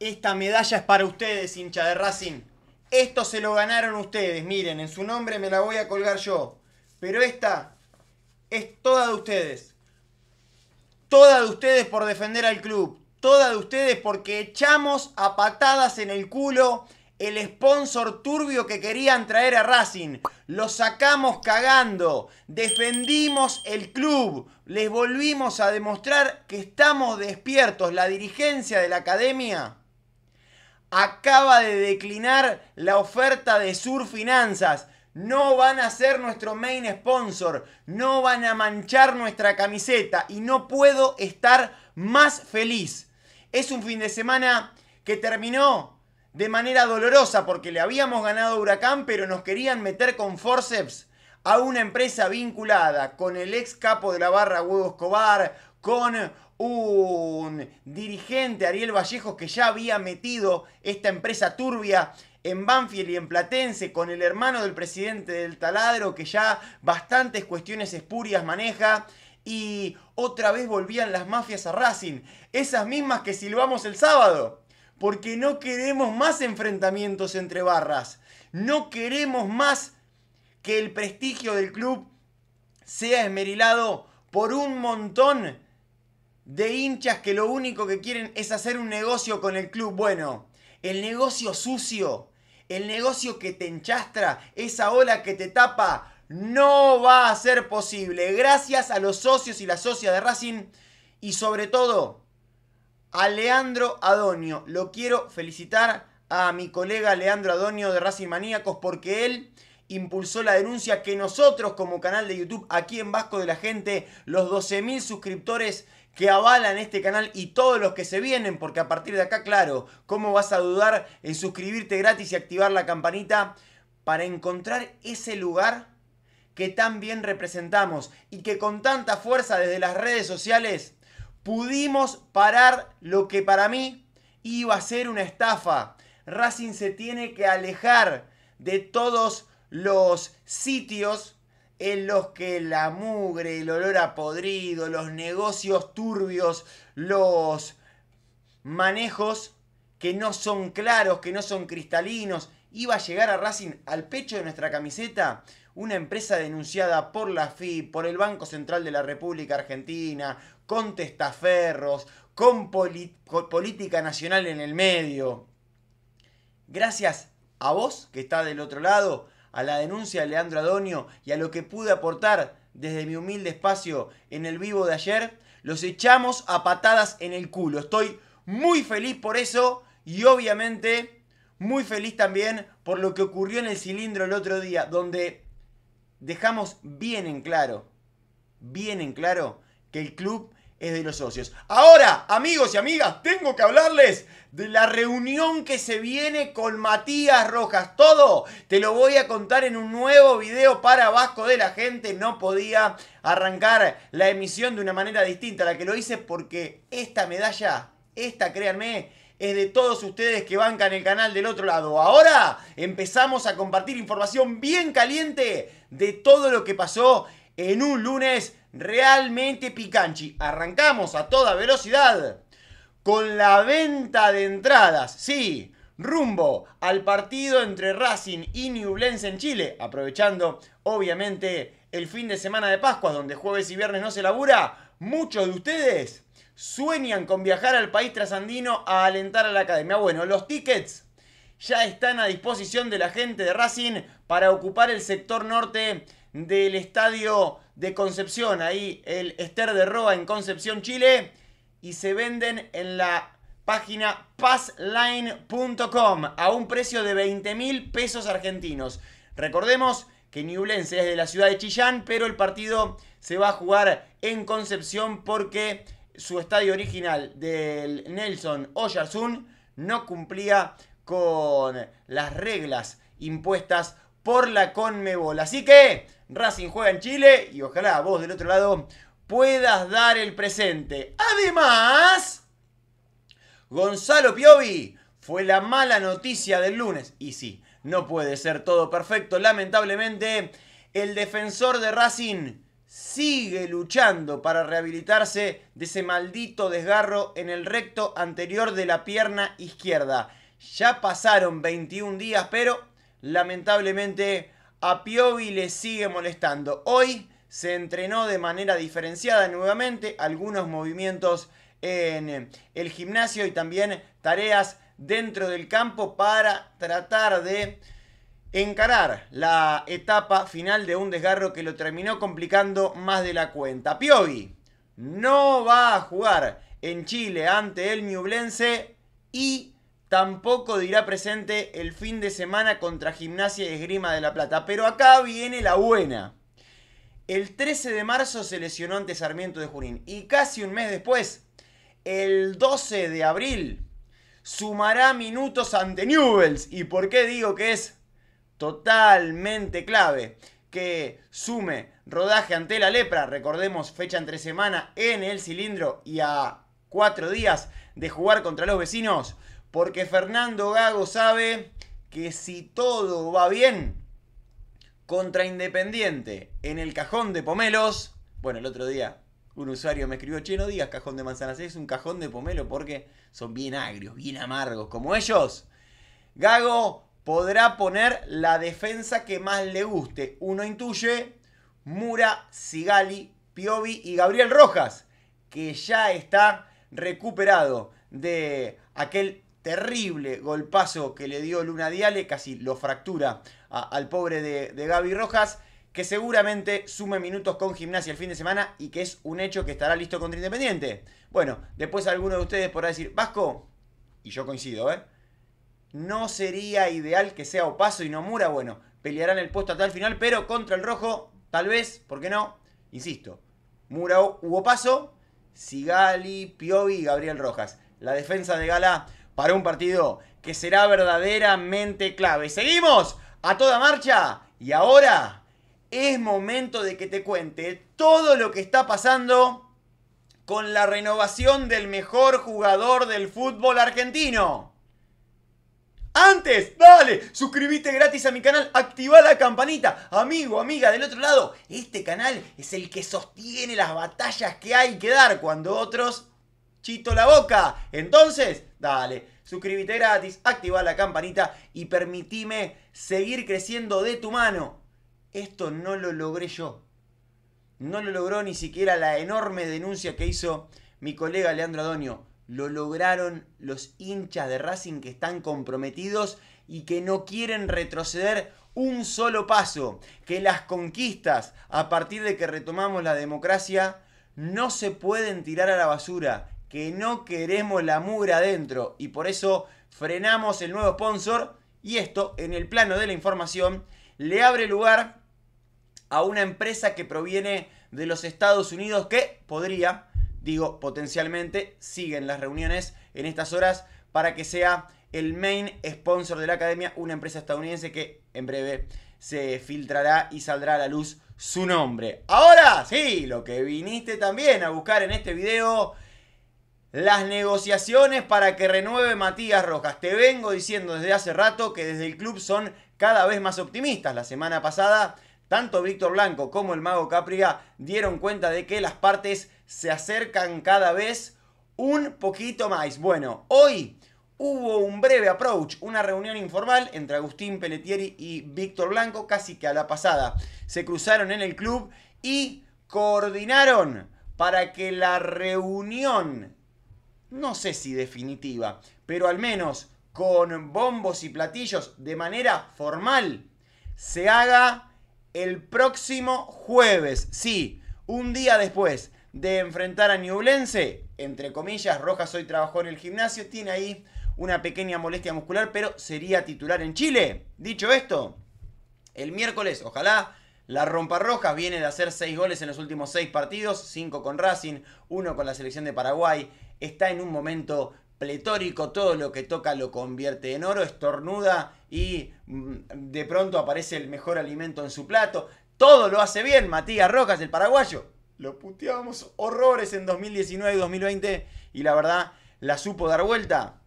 Esta medalla es para ustedes, hincha de Racing. Esto se lo ganaron ustedes. Miren, en su nombre me la voy a colgar yo. Pero esta es toda de ustedes. Toda de ustedes por defender al club. Toda de ustedes porque echamos a patadas en el culo el sponsor turbio que querían traer a Racing. Lo sacamos cagando. Defendimos el club. Les volvimos a demostrar que estamos despiertos. La dirigencia de la academia acaba de declinar la oferta de Sur Finanzas. No van a ser nuestro main sponsor, no van a manchar nuestra camiseta y no puedo estar más feliz. Es un fin de semana que terminó de manera dolorosa porque le habíamos ganado a Huracán, pero nos querían meter con forceps a una empresa vinculada con el ex capo de la barra Hugo Escobar, con un dirigente, Ariel Vallejo, que ya había metido esta empresa turbia en Banfield y en Platense con el hermano del presidente del taladro que ya bastantes cuestiones espurias maneja. Y otra vez volvían las mafias a Racing, esas mismas que silbamos el sábado. Porque no queremos más enfrentamientos entre barras. No queremos más que el prestigio del club sea esmerilado por un montón de hinchas que lo único que quieren es hacer un negocio con el club. Bueno, el negocio sucio, el negocio que te enchastra, esa ola que te tapa, no va a ser posible. Gracias a los socios y las socias de Racing y sobre todo a Leandro Adonio. Lo quiero felicitar a mi colega Leandro Adonio de Racing Maníacos porque él impulsó la denuncia que nosotros como canal de YouTube aquí en Vasco de la Gente, los 12.000 suscriptores que avalan este canal y todos los que se vienen, porque a partir de acá, claro, ¿cómo vas a dudar en suscribirte gratis y activar la campanita para encontrar ese lugar que tan bien representamos y que con tanta fuerza desde las redes sociales pudimos parar lo que para mí iba a ser una estafa? Racing se tiene que alejar de todos los sitios en los que la mugre, el olor a podrido, los negocios turbios, los manejos que no son claros, que no son cristalinos, iba a llegar a Racing al pecho de nuestra camiseta una empresa denunciada por la FIP, por el Banco Central de la República Argentina, con testaferros, con, con política nacional en el medio. Gracias a vos que está del otro lado, a la denuncia de Leandro Adonio y a lo que pude aportar desde mi humilde espacio en el vivo de ayer, los echamos a patadas en el culo. Estoy muy feliz por eso y obviamente muy feliz también por lo que ocurrió en el cilindro el otro día, donde dejamos bien en claro, bien en claro que el club es de los socios. Ahora, amigos y amigas, tengo que hablarles de la reunión que se viene con Matías Rojas. Todo te lo voy a contar en un nuevo video para Vasco de la Gente. No podía arrancar la emisión de una manera distinta a la que lo hice porque esta medalla, esta créanme, es de todos ustedes que bancan el canal del otro lado. Ahora empezamos a compartir información bien caliente de todo lo que pasó en un lunes realmente Picanchi. Arrancamos a toda velocidad con la venta de entradas. Sí, rumbo al partido entre Racing y Newblense en Chile, aprovechando obviamente el fin de semana de Pascua, donde jueves y viernes no se labura. Muchos de ustedes sueñan con viajar al país trasandino a alentar a la academia. Bueno, los tickets ya están a disposición de la gente de Racing para ocupar el sector norte del estadio de Concepción, ahí el Ester de Roa en Concepción, Chile, y se venden en la página passline.com a un precio de 20 mil pesos argentinos. Recordemos que niulense es de la ciudad de Chillán, pero el partido se va a jugar en Concepción porque su estadio original del Nelson Oyarzún no cumplía con las reglas impuestas por la Conmebol. Así que Racing juega en Chile y ojalá vos del otro lado puedas dar el presente. Además, Gonzalo Piovi fue la mala noticia del lunes. Y sí, no puede ser todo perfecto. Lamentablemente, el defensor de Racing sigue luchando para rehabilitarse de ese maldito desgarro en el recto anterior de la pierna izquierda. Ya pasaron 21 días, pero lamentablemente a Piovi le sigue molestando. Hoy se entrenó de manera diferenciada nuevamente algunos movimientos en el gimnasio y también tareas dentro del campo para tratar de encarar la etapa final de un desgarro que lo terminó complicando más de la cuenta. Piovi no va a jugar en Chile ante el Ñublense y Tampoco dirá presente el fin de semana contra Gimnasia y Esgrima de la Plata. Pero acá viene la buena. El 13 de marzo se lesionó ante Sarmiento de Junín. Y casi un mes después, el 12 de abril, sumará minutos ante Newells. ¿Y por qué digo que es totalmente clave? Que sume rodaje ante la lepra, recordemos fecha entre semana en el cilindro y a cuatro días de jugar contra los vecinos, porque Fernando Gago sabe que si todo va bien contra Independiente en el cajón de pomelos, bueno, el otro día un usuario me escribió, che, no digas cajón de manzanas, es un cajón de pomelo porque son bien agrios, bien amargos, como ellos. Gago podrá poner la defensa que más le guste. Uno intuye Mura, Sigali, Piovi y Gabriel Rojas, que ya está recuperado de aquel terrible golpazo que le dio Luna Diale, casi lo fractura al pobre de, Gaby Rojas, que seguramente sume minutos con gimnasia el fin de semana y que es un hecho que estará listo contra Independiente. Bueno, después alguno de ustedes podrá decir, Vasco, y yo coincido, ¿eh? No sería ideal que sea Opaso y no Mura, bueno, pelearán el puesto hasta el final, pero contra el rojo, tal vez, ¿por qué no? Insisto, Mura u Opaso, Sigali, Piovi y Gabriel Rojas. La defensa de Gala para un partido que será verdaderamente clave. Seguimos a toda marcha y ahora es momento de que te cuente todo lo que está pasando con la renovación del mejor jugador del fútbol argentino. Antes, dale, suscríbete gratis a mi canal, activa la campanita. Amigo, amiga, del otro lado, este canal es el que sostiene las batallas que hay que dar cuando otros chito la boca. Entonces, dale, suscríbete gratis, activa la campanita y permitime seguir creciendo de tu mano. Esto no lo logré yo. No lo logró ni siquiera la enorme denuncia que hizo mi colega Leandro Adonio. Lo lograron los hinchas de Racing que están comprometidos y que no quieren retroceder un solo paso. Que las conquistas, a partir de que retomamos la democracia, no se pueden tirar a la basura que no queremos la mugra adentro y por eso frenamos el nuevo sponsor y esto en el plano de la información le abre lugar a una empresa que proviene de los Estados Unidos que podría, digo potencialmente, siguen las reuniones en estas horas para que sea el main sponsor de la academia, una empresa estadounidense que en breve se filtrará y saldrá a la luz su nombre. Ahora sí, lo que viniste también a buscar en este video las negociaciones para que renueve Matías Rojas. Te vengo diciendo desde hace rato que desde el club son cada vez más optimistas. La semana pasada, tanto Víctor Blanco como el mago Capria dieron cuenta de que las partes se acercan cada vez un poquito más. Bueno, hoy hubo un breve approach, una reunión informal entre Agustín Pelletieri y Víctor Blanco, casi que a la pasada. Se cruzaron en el club y coordinaron para que la reunión no sé si definitiva, pero al menos con bombos y platillos de manera formal, se haga el próximo jueves. Sí, un día después de enfrentar a Newblense, entre comillas, Rojas hoy trabajó en el gimnasio, tiene ahí una pequeña molestia muscular, pero sería titular en Chile. Dicho esto, el miércoles, ojalá la rompa rojas viene de hacer 6 goles en los últimos 6 partidos, 5 con Racing, 1 con la selección de Paraguay. Está en un momento pletórico, todo lo que toca lo convierte en oro, estornuda y mm, de pronto aparece el mejor alimento en su plato. Todo lo hace bien Matías Rojas, el paraguayo. Lo puteábamos horrores en 2019 2020 y la verdad la supo dar vuelta.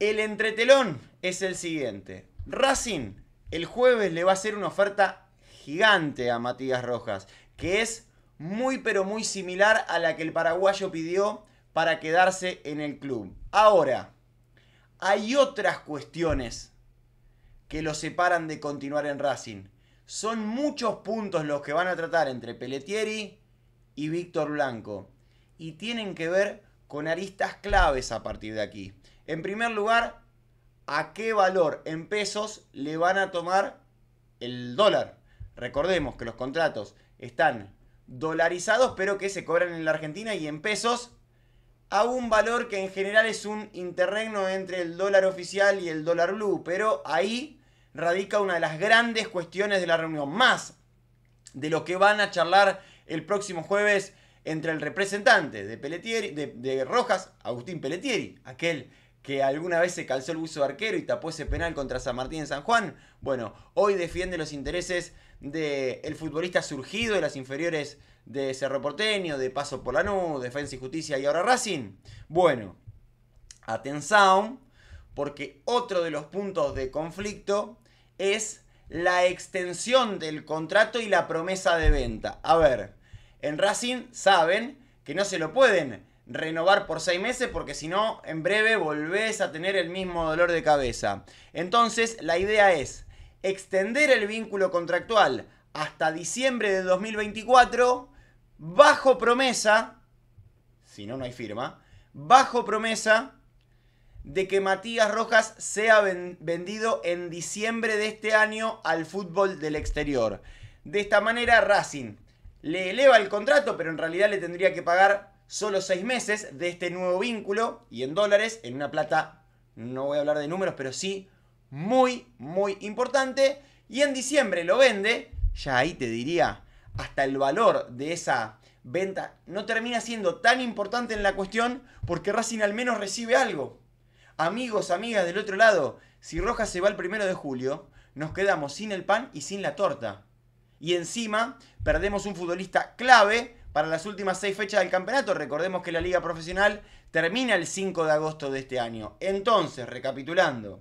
El entretelón es el siguiente. Racing el jueves le va a hacer una oferta gigante a Matías Rojas, que es muy pero muy similar a la que el paraguayo pidió para quedarse en el club. Ahora, hay otras cuestiones que lo separan de continuar en Racing. Son muchos puntos los que van a tratar entre Pelletieri y Víctor Blanco. Y tienen que ver con aristas claves a partir de aquí. En primer lugar, ¿a qué valor en pesos le van a tomar el dólar? Recordemos que los contratos están dolarizados, pero que se cobran en la Argentina y en pesos a un valor que en general es un interregno entre el dólar oficial y el dólar blue, pero ahí radica una de las grandes cuestiones de la reunión, más de lo que van a charlar el próximo jueves entre el representante de, de, Rojas, Agustín Pelletieri, aquel que alguna vez se calzó el buzo de arquero y tapó ese penal contra San Martín en San Juan, bueno, hoy defiende los intereses del futbolista surgido de las inferiores de Cerro Porteño, de Paso por Defensa y Justicia y ahora Racing? Bueno, atención, porque otro de los puntos de conflicto es la extensión del contrato y la promesa de venta. A ver, en Racing saben que no se lo pueden renovar por seis meses porque si no, en breve volvés a tener el mismo dolor de cabeza. Entonces, la idea es extender el vínculo contractual hasta diciembre de 2024 bajo promesa, si no, no hay firma, bajo promesa de que Matías Rojas sea vendido en diciembre de este año al fútbol del exterior. De esta manera Racing le eleva el contrato, pero en realidad le tendría que pagar solo seis meses de este nuevo vínculo y en dólares, en una plata, no voy a hablar de números, pero sí muy, muy importante. Y en diciembre lo vende, ya ahí te diría, hasta el valor de esa venta no termina siendo tan importante en la cuestión porque Racing al menos recibe algo. Amigos, amigas del otro lado, si Rojas se va el primero de julio, nos quedamos sin el pan y sin la torta. Y encima perdemos un futbolista clave para las últimas seis fechas del campeonato. Recordemos que la liga profesional termina el 5 de agosto de este año. Entonces, recapitulando,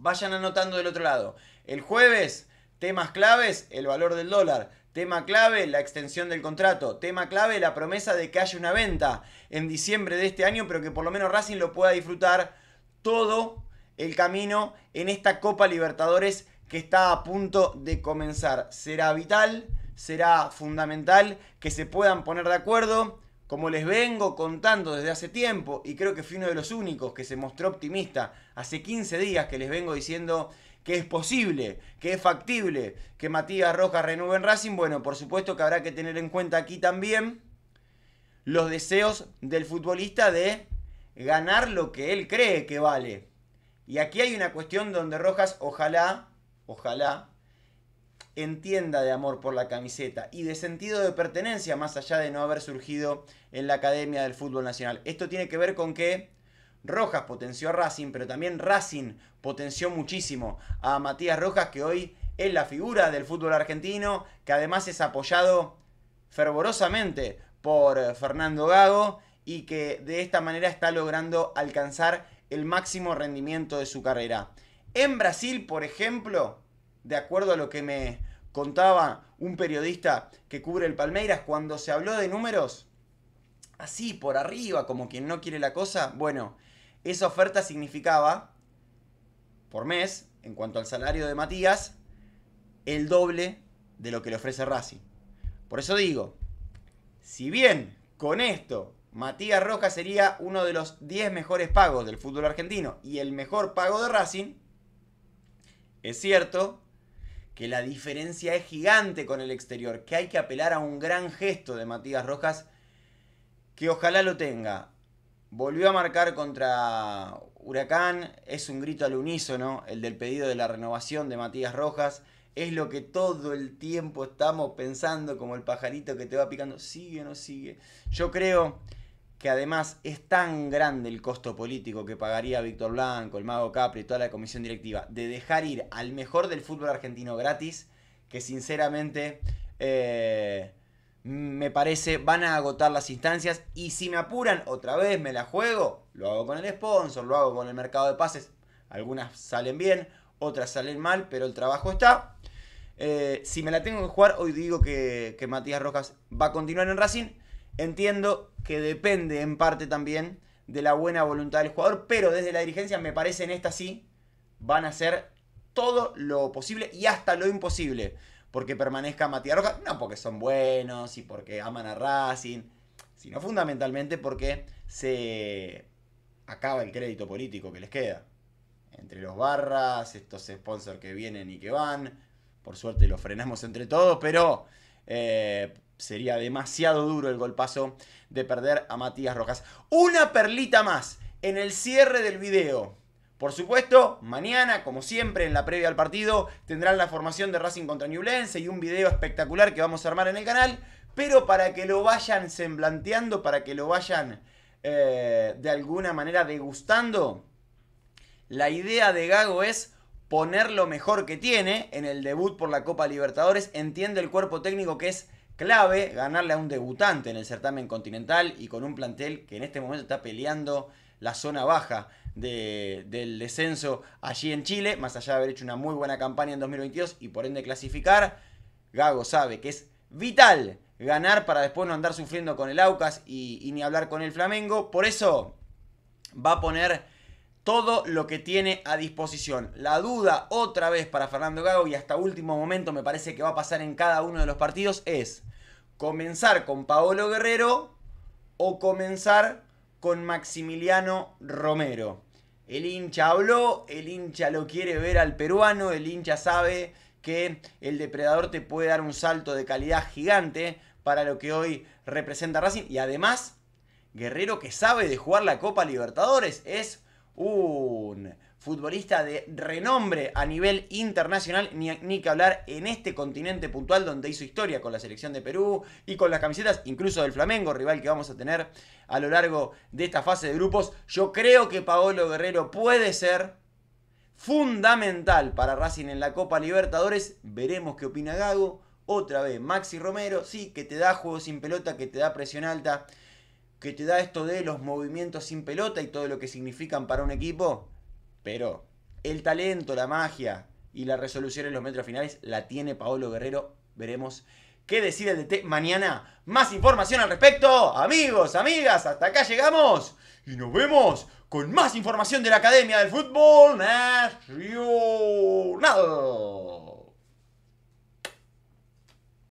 Vayan anotando del otro lado. El jueves, temas claves, el valor del dólar. Tema clave, la extensión del contrato. Tema clave, la promesa de que haya una venta en diciembre de este año, pero que por lo menos Racing lo pueda disfrutar todo el camino en esta Copa Libertadores que está a punto de comenzar. Será vital, será fundamental que se puedan poner de acuerdo como les vengo contando desde hace tiempo, y creo que fui uno de los únicos que se mostró optimista hace 15 días que les vengo diciendo que es posible, que es factible que Matías Rojas renueve en Racing, bueno, por supuesto que habrá que tener en cuenta aquí también los deseos del futbolista de ganar lo que él cree que vale. Y aquí hay una cuestión donde Rojas ojalá, ojalá, entienda de amor por la camiseta y de sentido de pertenencia más allá de no haber surgido en la Academia del Fútbol Nacional. Esto tiene que ver con que Rojas potenció a Racing, pero también Racing potenció muchísimo a Matías Rojas, que hoy es la figura del fútbol argentino, que además es apoyado fervorosamente por Fernando Gago y que de esta manera está logrando alcanzar el máximo rendimiento de su carrera. En Brasil, por ejemplo, de acuerdo a lo que me contaba un periodista que cubre el Palmeiras, cuando se habló de números, así por arriba, como quien no quiere la cosa, bueno, esa oferta significaba, por mes, en cuanto al salario de Matías, el doble de lo que le ofrece Racing. Por eso digo, si bien con esto Matías Rojas sería uno de los 10 mejores pagos del fútbol argentino y el mejor pago de Racing, es cierto que la diferencia es gigante con el exterior, que hay que apelar a un gran gesto de Matías Rojas, que ojalá lo tenga. Volvió a marcar contra Huracán, es un grito al unísono, el del pedido de la renovación de Matías Rojas, es lo que todo el tiempo estamos pensando, como el pajarito que te va picando, sigue o no sigue. Yo creo que además es tan grande el costo político que pagaría Víctor Blanco, el Mago Capri, y toda la comisión directiva, de dejar ir al mejor del fútbol argentino gratis, que sinceramente eh, me parece van a agotar las instancias y si me apuran otra vez me la juego, lo hago con el sponsor, lo hago con el mercado de pases, algunas salen bien, otras salen mal, pero el trabajo está. Eh, si me la tengo que jugar, hoy digo que Matías Rojas va a continuar en Racing Entiendo que depende en parte también de la buena voluntad del jugador, pero desde la dirigencia me parece en esta sí van a hacer todo lo posible y hasta lo imposible porque permanezca Matías Rojas, no porque son buenos y porque aman a Racing, sino fundamentalmente porque se acaba el crédito político que les queda. Entre los barras, estos sponsors que vienen y que van, por suerte los frenamos entre todos, pero eh, sería demasiado duro el golpazo de perder a Matías Rojas. Una perlita más en el cierre del video. Por supuesto, mañana, como siempre, en la previa al partido, tendrán la formación de Racing contra Newlense y un video espectacular que vamos a armar en el canal. Pero para que lo vayan semblanteando, para que lo vayan eh, de alguna manera degustando, la idea de Gago es poner lo mejor que tiene en el debut por la Copa Libertadores. Entiende el cuerpo técnico que es clave ganarle a un debutante en el certamen continental y con un plantel que en este momento está peleando la zona baja del descenso allí en Chile, más allá de haber hecho una muy buena campaña en 2022 y por ende clasificar, Gago sabe que es vital ganar para después no andar sufriendo con el Aucas y ni hablar con el Flamengo, por eso va a poner todo lo que tiene a disposición. La duda otra vez para Fernando Gago y hasta último momento me parece que va a pasar en cada uno de los partidos es comenzar con Paolo Guerrero o comenzar con Maximiliano Romero. El hincha habló, el hincha lo quiere ver al peruano, el hincha sabe que el depredador te puede dar un salto de calidad gigante para lo que hoy representa Racing y además Guerrero que sabe de jugar la Copa Libertadores es un futbolista de renombre a nivel internacional, ni, que hablar en este continente puntual donde hizo historia con la selección de Perú y con las camisetas incluso del Flamengo, rival que vamos a tener a lo largo de esta fase de grupos. Yo creo que Paolo Guerrero puede ser fundamental para Racing en la Copa Libertadores. Veremos qué opina Gago. Otra vez, Maxi Romero, sí, que te da juego sin pelota, que te da presión alta, que te da esto de los movimientos sin pelota y todo lo que significan para un equipo, pero el talento, la magia y la resolución en los metros finales la tiene Paolo Guerrero. Veremos qué decide de DT mañana. Más información al respecto. Amigos, amigas, hasta acá llegamos y nos vemos con más información de la Academia del Fútbol Nacional.